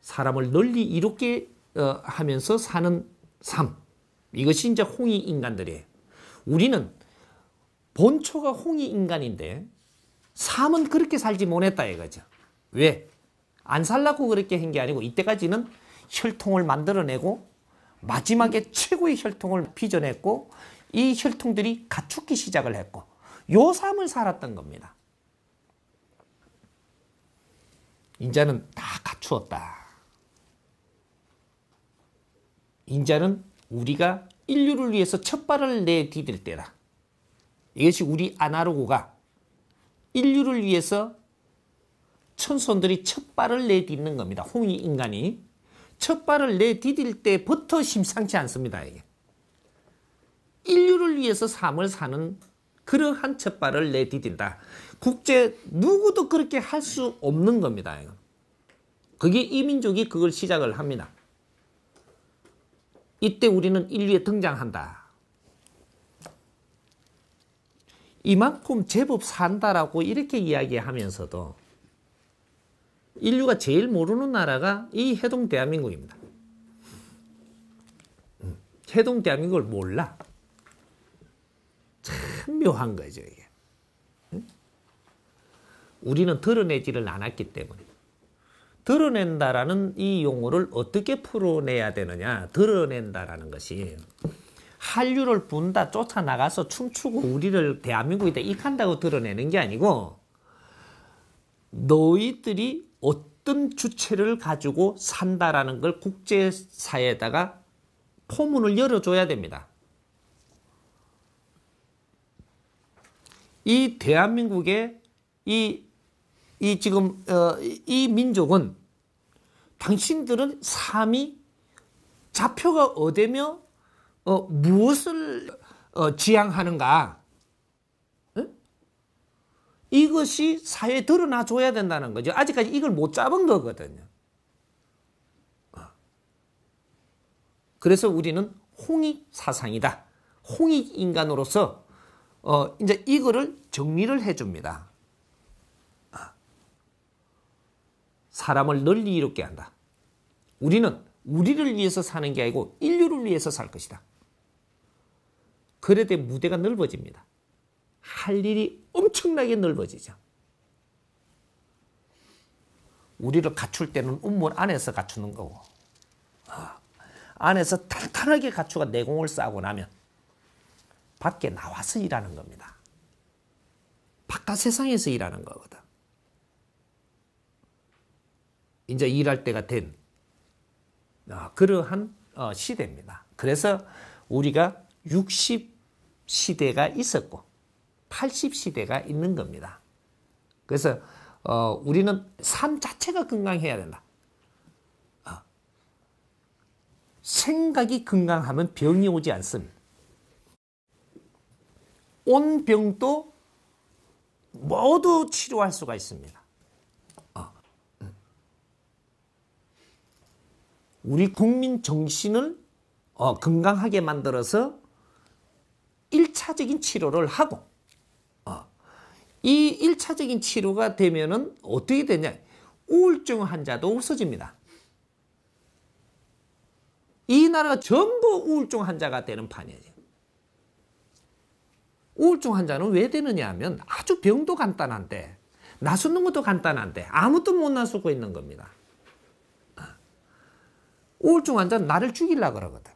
사람을 널리 이롭게 어, 하면서 사는 삶. 이것이 이제 홍이 인간들이에요. 우리는 본초가 홍이 인간인데 삶은 그렇게 살지 못했다 이거죠. 왜? 안 살라고 그렇게 한 게 아니고 이때까지는 혈통을 만들어내고 마지막에 최고의 혈통을 빚어냈고 이 혈통들이 갖추기 시작을 했고 요 삶을 살았던 겁니다. 인자는 다 갖추었다. 인자는 우리가 인류를 위해서 첫 발을 내디딜 때다. 이것이 우리 아나로고가 인류를 위해서 천손들이 첫 발을 내딛는 겁니다. 홍이 인간이 첫 발을 내디딜 때부터 심상치 않습니다. 이게. 인류를 위해서 삶을 사는 그러한 첫 발을 내디딘다. 국제 누구도 그렇게 할 수 없는 겁니다. 그게 이민족이 그걸 시작을 합니다. 이때 우리는 인류에 등장한다. 이만큼 제법 산다라고 이렇게 이야기하면서도 인류가 제일 모르는 나라가 이 해동 대한민국입니다. 음, 해동 대한민국을 몰라. 참 묘한 거죠, 이게. 우리는 드러내지를 않았기 때문에. 드러낸다라는 이 용어를 어떻게 풀어내야 되느냐 드러낸다라는 것이 한류를 분다 쫓아나가서 춤추고 우리를 대한민국이다 익한다고 드러내는 게 아니고 너희들이 어떤 주체를 가지고 산다라는 걸 국제사회에다가 포문을 열어줘야 됩니다. 이 대한민국의 이이 지금 어, 이 민족은 당신들은 삶이 좌표가 어디며 어, 무엇을 어, 지향하는가 에? 이것이 사회에 드러나 줘야 된다는 거죠. 아직까지 이걸 못 잡은 거거든요. 어. 그래서 우리는 홍익 사상이다. 홍익 인간으로서 어, 이제 이거를 정리를 해줍니다. 사람을 널리 이롭게 한다. 우리는 우리를 위해서 사는 게 아니고 인류를 위해서 살 것이다. 그래도 무대가 넓어집니다. 할 일이 엄청나게 넓어지죠. 우리를 갖출 때는 운문 안에서 갖추는 거고 아, 안에서 탄탄하게 갖추가 내공을 쌓고 나면 밖에 나와서 일하는 겁니다. 바깥 세상에서 일하는 거거든. 이제 일할 때가 된 어, 그러한 어, 시대입니다. 그래서 우리가 60 시대가 있었고 80 시대가 있는 겁니다. 그래서 어, 우리는 삶 자체가 건강해야 된다. 어, 생각이 건강하면 병이 오지 않습니다. 온 병도 모두 치료할 수가 있습니다. 우리 국민 정신을 어, 건강하게 만들어서 1차적인 치료를 하고 어, 이 1차적인 치료가 되면은 어떻게 되냐 우울증 환자도 없어집니다. 이 나라가 전부 우울증 환자가 되는 판이에요. 우울증 환자는 왜 되느냐 하면 아주 병도 간단한데 나서는 것도 간단한데 아무도 못 나서고 있는 겁니다. 우울증 환자는 나를 죽이려 고 그러거든.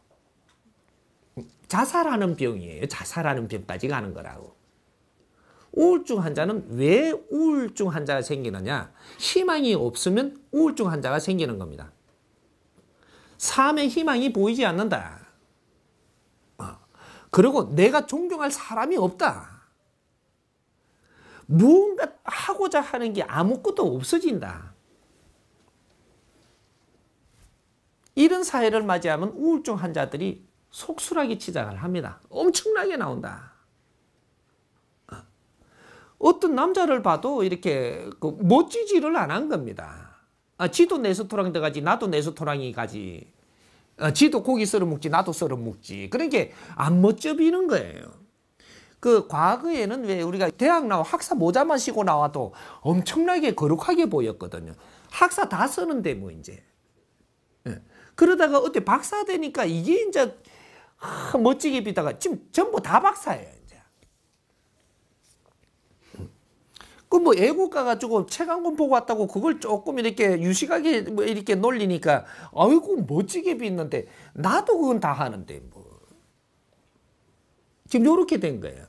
자살하는 병이에요. 자살하는 병까지 가는 거라고. 우울증 환자는 왜 우울증 환자가 생기느냐? 희망이 없으면 우울증 환자가 생기는 겁니다. 삶의 희망이 보이지 않는다. 어. 그리고 내가 존경할 사람이 없다. 무언가 하고자 하는 게 아무것도 없어진다. 이런 사회를 맞이하면 우울증 환자들이 속수라기 치장을 합니다. 엄청나게 나온다. 어? 어떤 남자를 봐도 이렇게 그 멋지지를 안 한 겁니다. 아, 지도 내수토랑 돼가지 나도 내수토랑이 가지. 아, 어, 지도 고기 썰어 먹지 나도 썰어 먹지. 그러니까 안 멋져 비는 거예요. 그 과거에는 왜 우리가 대학 나와 학사 모자만 쓰고 나와도 엄청나게 거룩하게 보였거든요. 학사 다 쓰는데 뭐 이제. 예. 그러다가 어때 박사 되니까 이게 이제 아, 멋지게 비다가 지금 전부 다 박사예요. 그뭐 애국가가 조금 체감군포 왔다고 그걸 조금 이렇게 유식하게 뭐 이렇게 놀리니까 아이고 멋지게 비는데 나도 그건 다 하는데 뭐 지금 요렇게 된거예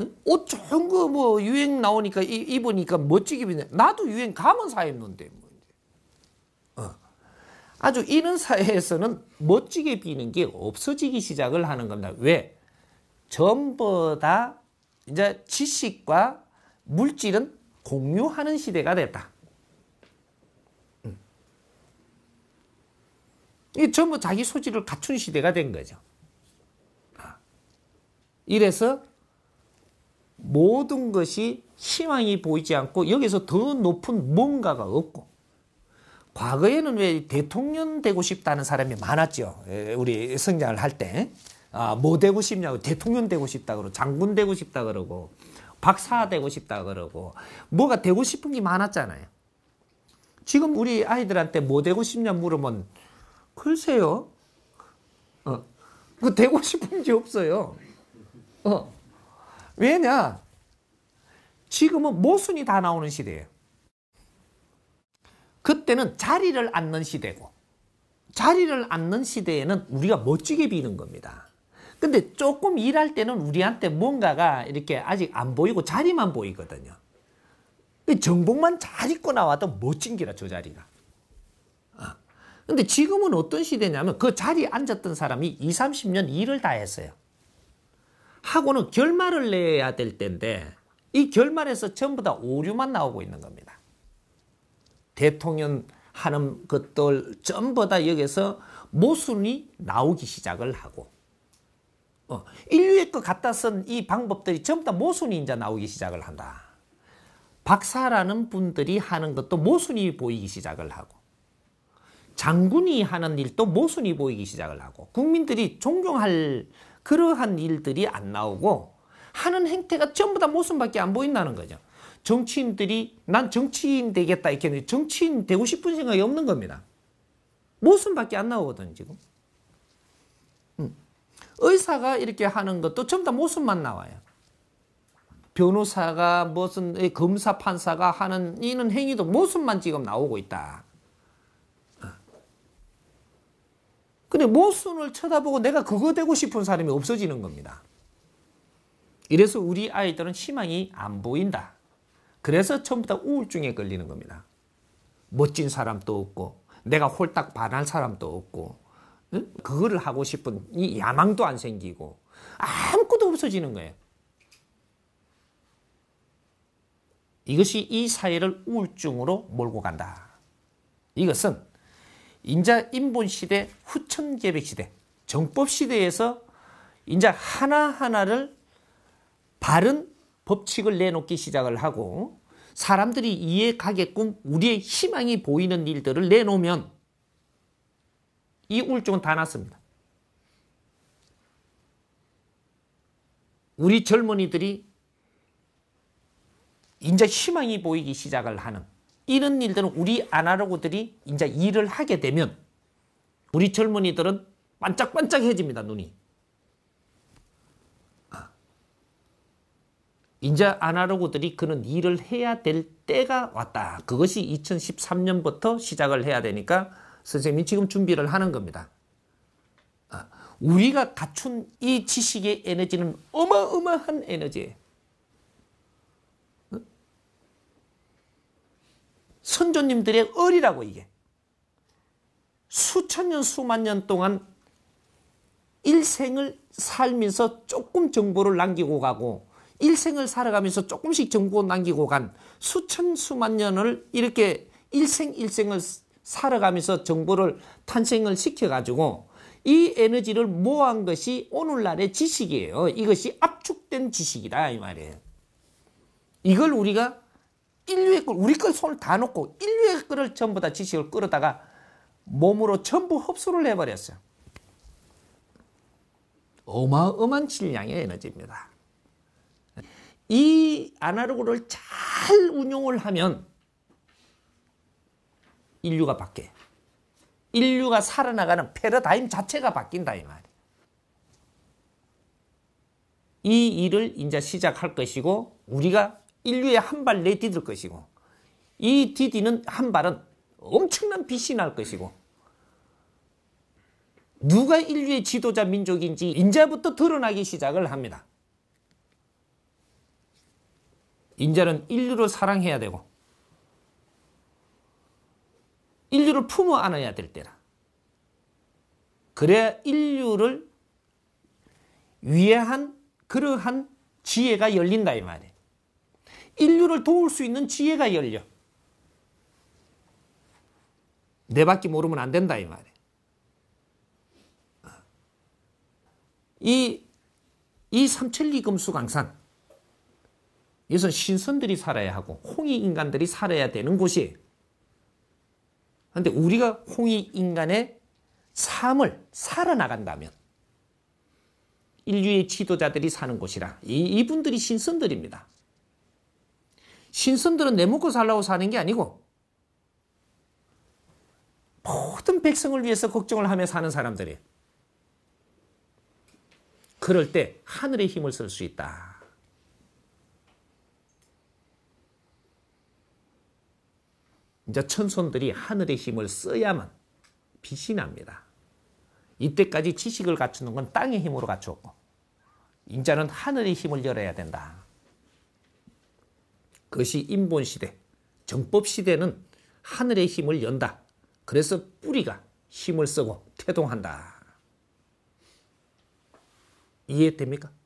응? 옷 좋은 거 뭐 유행 나오니까 입, 입으니까 멋지게 비네. 나도 유행 가면 사 입는데 뭐. 아주 이런 사회에서는 멋지게 비는 게 없어지기 시작을 하는 겁니다. 왜? 전부 다 이제 지식과 물질은 공유하는 시대가 됐다. 음. 이 전부 자기 소질을 갖춘 시대가 된 거죠. 아. 이래서 모든 것이 희망이 보이지 않고 여기서 더 높은 뭔가가 없고 과거에는 왜 대통령 되고 싶다는 사람이 많았죠. 예, 우리 성장을 할 때. 아, 뭐 되고 싶냐고 대통령 되고 싶다 그러고 장군 되고 싶다 그러고 박사 되고 싶다 그러고 뭐가 되고 싶은 게 많았잖아요. 지금 우리 아이들한테 뭐 되고 싶냐 물으면 글쎄요. 어. 그 되고 싶은 게 없어요. 어. 왜냐? 지금은 모순이 다 나오는 시대예요. 그때는 자리를 앉는 시대고 자리를 앉는 시대에는 우리가 멋지게 비는 겁니다. 근데 조금 일할 때는 우리한테 뭔가가 이렇게 아직 안 보이고 자리만 보이거든요. 그 정복만 잘 입고 나와도 멋진 게라 저 자리가. 아, 근데 지금은 어떤 시대냐면 그 자리에 앉았던 사람이 20, 30년 일을 다 했어요. 하고는 결말을 내야 될 때인데 이 결말에서 전부 다 오류만 나오고 있는 겁니다. 대통령 하는 것들 전부 다 여기서 모순이 나오기 시작을 하고 어, 인류의 것 같아선 이 방법들이 전부 다 모순이 이제 나오기 시작을 한다. 박사라는 분들이 하는 것도 모순이 보이기 시작을 하고 장군이 하는 일도 모순이 보이기 시작을 하고 국민들이 존경할 그러한 일들이 안 나오고 하는 행태가 전부 다 모순밖에 안 보인다는 거죠. 정치인들이 난 정치인 되겠다 이렇게 정치인 되고 싶은 생각이 없는 겁니다. 모순밖에 안 나오거든 지금. 음. 의사가 이렇게 하는 것도 전부 다 모순만 나와요. 변호사가 무슨 검사 판사가 하는 이런 행위도 모순만 지금 나오고 있다. 어. 근데 모순을 쳐다보고 내가 그거 되고 싶은 사람이 없어지는 겁니다. 이래서 우리 아이들은 희망이 안 보인다. 그래서 처음부터 우울증에 걸리는 겁니다. 멋진 사람도 없고 내가 홀딱 반할 사람도 없고 그거를 하고 싶은 이 야망도 안 생기고 아무것도 없어지는 거예요. 이것이 이 사회를 우울증으로 몰고 간다. 이것은 인자 인본시대 후천계백시대 정법시대에서 인자 하나하나를 바른 법칙을 내놓기 시작을 하고 사람들이 이해가게끔 우리의 희망이 보이는 일들을 내놓으면 이 우울증은 다 났습니다. 우리 젊은이들이 이제 희망이 보이기 시작을 하는 이런 일들은 우리 아날로그들이 이제 일을 하게 되면 우리 젊은이들은 반짝반짝해집니다. 눈이. 이제 아날로그들이 그런 일을 해야 될 때가 왔다. 그것이 2013년부터 시작을 해야 되니까 선생님이 지금 준비를 하는 겁니다. 아, 우리가 갖춘 이 지식의 에너지는 어마어마한 에너지예요. 선조님들의 어리라고 이게. 수천 년, 수만 년 동안 일생을 살면서 조금 정보를 남기고 가고 일생을 살아가면서 조금씩 정보 남기고 간 수천 수만 년을 이렇게 일생 일생을 살아가면서 정보를 탄생을 시켜가지고 이 에너지를 모은 아 것이 오늘날의 지식이에요. 이것이 압축된 지식이다 이 말이에요. 이걸 우리가 인류의 걸 우리 걸 손을 다 놓고 인류의 거를 전부 다 지식을 끌어다가 몸으로 전부 흡수를 해버렸어요. 어마어마한 질량의 에너지입니다. 이 아날로그를 잘 운용을 하면 인류가 바뀌어 인류가 살아나가는 패러다임 자체가 바뀐다 이 말이에요. 이 일을 이제 시작할 것이고 우리가 인류의한 발 내디딜 것이고 이 디디는 한 발은 엄청난 빛이 날 것이고 누가 인류의 지도자 민족인지 인제부터 드러나기 시작을 합니다. 인자는 인류를 사랑해야 되고 인류를 품어 안아야 될 때라. 그래야 인류를 위한 그러한 지혜가 열린다 이 말이에요. 인류를 도울 수 있는 지혜가 열려. 내밖에 모르면 안 된다 이 말이에요. 이, 이 삼천리 금수 강산 이것은 신선들이 살아야 하고 홍이 인간들이 살아야 되는 곳이에요. 그런데 우리가 홍이 인간의 삶을 살아나간다면 인류의 지도자들이 사는 곳이라 이, 분들이 신선들입니다. 신선들은 내 먹고 살라고 사는 게 아니고 모든 백성을 위해서 걱정을 하며 사는 사람들이 그럴 때 하늘의 힘을 쓸 수 있다. 이제 천손들이 하늘의 힘을 써야만 빛이 납니다. 이때까지 지식을 갖추는 건 땅의 힘으로 갖추었고 인자는 하늘의 힘을 열어야 된다. 그것이 인본시대, 정법시대는 하늘의 힘을 연다. 그래서 뿌리가 힘을 쓰고 태동한다. 이해됩니까?